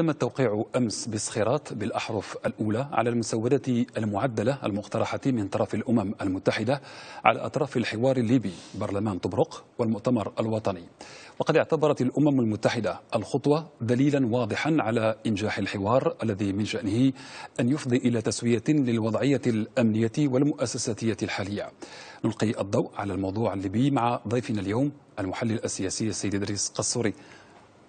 تم التوقيع أمس بصخيرات بالأحرف الأولى على المسودة المعدلة المقترحة من طرف الأمم المتحدة على أطراف الحوار الليبي برلمان طبرق والمؤتمر الوطني وقد اعتبرت الأمم المتحدة الخطوة دليلا واضحا على إنجاح الحوار الذي من شأنه أن يفضي إلى تسوية للوضعية الأمنية والمؤسساتية الحالية نلقي الضوء على الموضوع الليبي مع ضيفنا اليوم المحلل السياسي السيد إدريس قصوري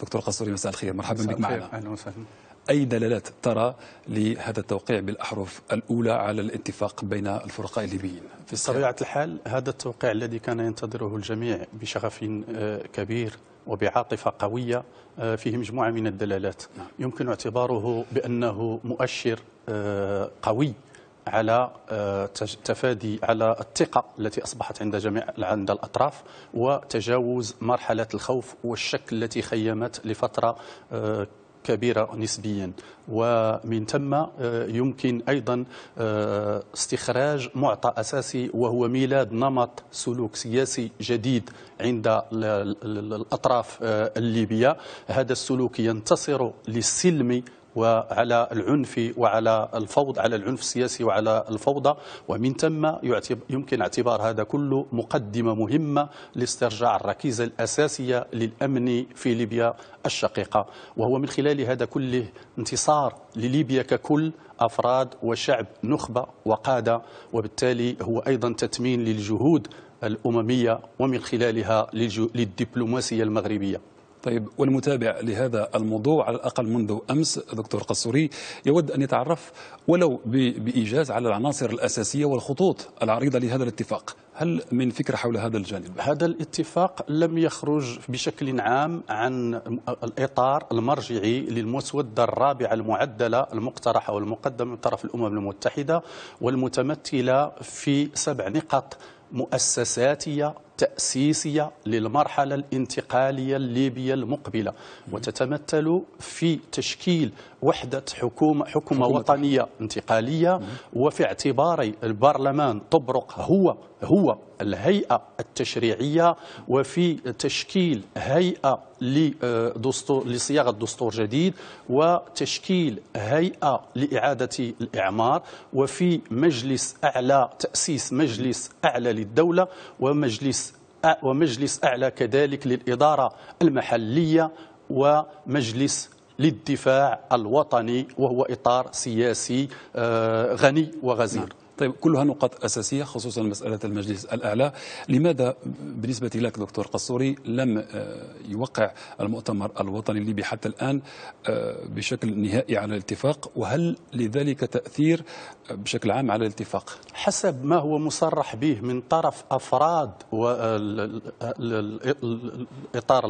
دكتور قصوري مساء الخير مرحبا بك معنا اهلا وسهلا أي دلالات ترى لهذا التوقيع بالأحرف الأولى على الاتفاق بين الفرقاء الليبيين في طبيعة الحال هذا التوقيع الذي كان ينتظره الجميع بشغف آه، كبير وبعاطفة قوية آه، فيه مجموعة من الدلالات نعم. يمكن اعتباره بأنه مؤشر آه، قوي على آه، تفادي على الثقة التي أصبحت عند جميع عند الأطراف وتجاوز مرحلة الخوف والشك التي خيمت لفترة آه، كبيرة نسبيا ومن ثم آه، يمكن أيضا استخراج معطى أساسي وهو ميلاد نمط سلوك سياسي جديد عند الأطراف الليبية هذا السلوك ينتصر للسلم وعلى العنف وعلى الفوضى على العنف السياسي وعلى الفوضى ومن ثم يمكن اعتبار هذا كله مقدمة مهمة لاسترجاع الركيزة الأساسية للأمن في ليبيا الشقيقة وهو من خلال هذا كله انتصار لليبيا ككل أفراد وشعب نخبة وقادة وبالتالي هو أيضا تتمين للجهود الأممية ومن خلالها للدبلوماسية المغربية طيب والمتابع لهذا الموضوع على الأقل منذ أمس دكتور قصوري يود أن يتعرف ولو بإيجاز على العناصر الأساسية والخطوط العريضة لهذا الاتفاق هل من فكرة حول هذا الجانب؟ هذا الاتفاق لم يخرج بشكل عام عن الإطار المرجعي للمسودة الرابعة المعدلة المقترحة والمقدمة من طرف الأمم المتحدة والمتمثلة في سبع نقاط مؤسساتية تأسيسية للمرحلة الانتقالية الليبية المقبلة وتتمثل في تشكيل وحدة حكومة حكومة وطنية انتقالية وفي اعتبار البرلمان طبرق هو هو الهيئة التشريعية وفي تشكيل هيئة لدستور لصياغة دستور جديد وتشكيل هيئة لإعادة الإعمار وفي مجلس أعلى تأسيس مجلس أعلى للدولة ومجلس ومجلس أعلى كذلك للإدارة المحلية ومجلس للدفاع الوطني وهو إطار سياسي آه، غني وغزير طيب كلها نقاط أساسية خصوصا مسألة المجلس الأعلى لماذا بالنسبة لك دكتور قصوري لم آه، يوقع المؤتمر الوطني الليبي حتى الآن آه، بشكل نهائي على الاتفاق وهل لذلك تأثير آه، بشكل عام على الاتفاق حسب ما هو مصرح به من طرف أفراد الإطار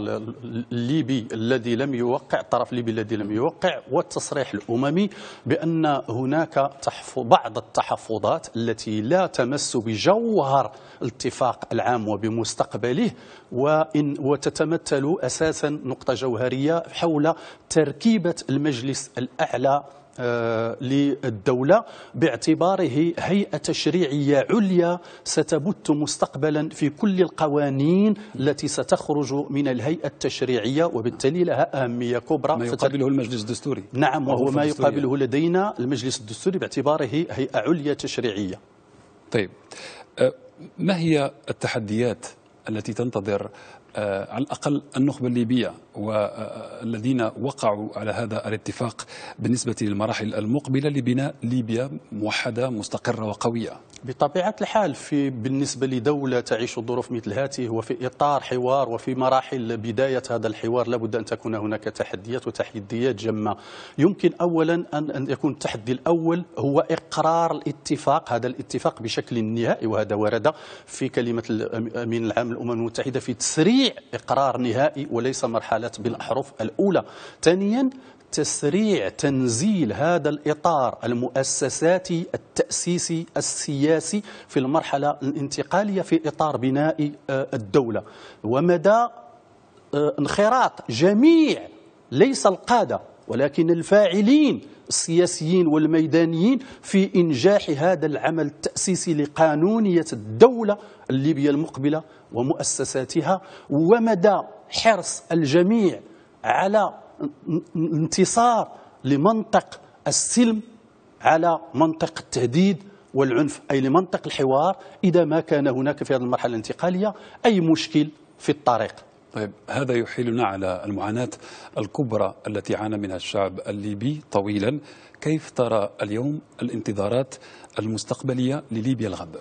الليبي الذي لم يوقع الطرف الليبي الذي لم يوقع والتصريح الأممي بأن هناك بعض التحفظات القرارات التي لا تمس بجوهر الاتفاق العام وبمستقبله وإن وتتمثل أساسا نقطة جوهرية حول تركيبة المجلس الأعلى آه، للدولة باعتباره هيئة تشريعية عليا ستبت مستقبلا في كل القوانين التي ستخرج من الهيئة التشريعية وبالتالي لها أهمية كبرى ما يقابله المجلس الدستوري نعم وهو ما يقابله لدينا المجلس الدستوري باعتباره هيئة عليا تشريعية طيب آه، ما هي التحديات التي تنتظر آه، على الأقل النخبة الليبية والذين وقعوا على هذا الاتفاق بالنسبة للمراحل المقبلة لبناء ليبيا موحدة مستقرة وقوية بطبيعة الحال في بالنسبة لدولة تعيش ظروف مثل هذه وفي إطار حوار وفي مراحل بداية هذا الحوار لابد أن تكون هناك تحديات وتحديات جمة يمكن أولا أن, أن يكون التحدي الأول هو إقرار الاتفاق هذا الاتفاق بشكل نهائي وهذا ورد في كلمة الأمين العام للأمم المتحدة في تسريع تسريع إقرار نهائي وليس مرحلة بالأحرف الأولى ثانيا تسريع تنزيل هذا الإطار المؤسساتي التأسيسي السياسي في المرحلة الانتقالية في إطار بناء آه، الدولة ومدى آه، انخراط جميع ليس القادة ولكن الفاعلين السياسيين والميدانيين في إنجاح هذا العمل التأسيسي لقانونية الدولة الليبية المقبلة ومؤسساتها ومدى حرص الجميع على انتصار لمنطق السلم على منطق التهديد والعنف أي لمنطق الحوار إذا ما كان هناك في هذه المرحلة الانتقالية أي مشكل في الطريق طيب هذا يحيلنا على المعاناة الكبرى التي عانى منها الشعب الليبي طويلا كيف ترى اليوم الانتظارات المستقبلية لليبيا الغد؟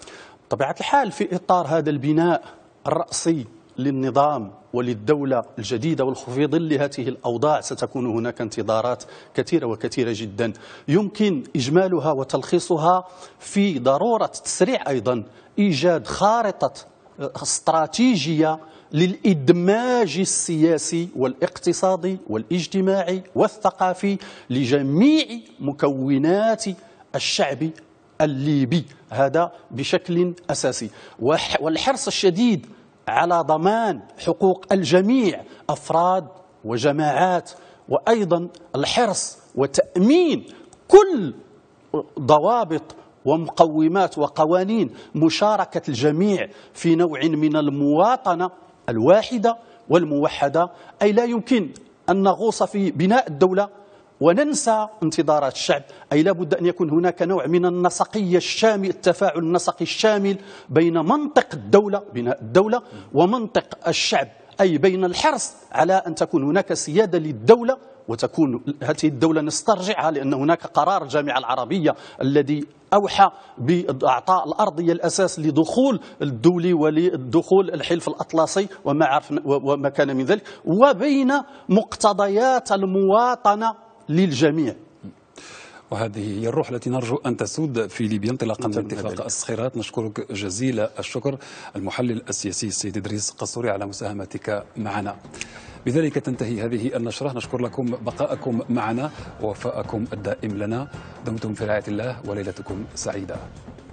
بطبيعة الحال في إطار هذا البناء الرأسي للنظام وللدولة الجديدة وفي ظل هذه الأوضاع ستكون هناك انتظارات كثيرة وكثيرة جدا يمكن إجمالها وتلخيصها في ضرورة تسريع أيضا إيجاد خارطة آه، استراتيجية للإدماج السياسي والاقتصادي والاجتماعي والثقافي لجميع مكونات الشعب الليبي هذا بشكل أساسي والحرص الشديد على ضمان حقوق الجميع أفراد وجماعات وأيضا الحرص وتأمين كل ضوابط ومقومات وقوانين مشاركة الجميع في نوع من المواطنة الواحدة والموحدة أي لا يمكن أن نغوص في بناء الدولة وننسى انتظارات الشعب أي لابد أن يكون هناك نوع من النسقية الشامل التفاعل النسقي الشامل بين منطق الدولة بناء الدولة ومنطق الشعب أي بين الحرص على أن تكون هناك سيادة للدولة وتكون هذه الدولة نسترجعها لأن هناك قرار الجامعة العربية الذي أوحى بإعطاء الأرضية الأساس لدخول الدولي ولدخول الحلف الأطلسي وما, عرفنا وما كان من ذلك وبين مقتضيات المواطنة للجميع وهذه هي الروح التي نرجو أن تسود في ليبيا انطلاقا من اتفاق الصخيرات نشكرك جزيل الشكر المحلل السياسي السيد إدريس قصوري على مساهمتك معنا بذلك تنتهي هذه النشرة نشكر لكم بقاءكم معنا ووفاءكم الدائم لنا دمتم في رعاية الله وليلتكم سعيدة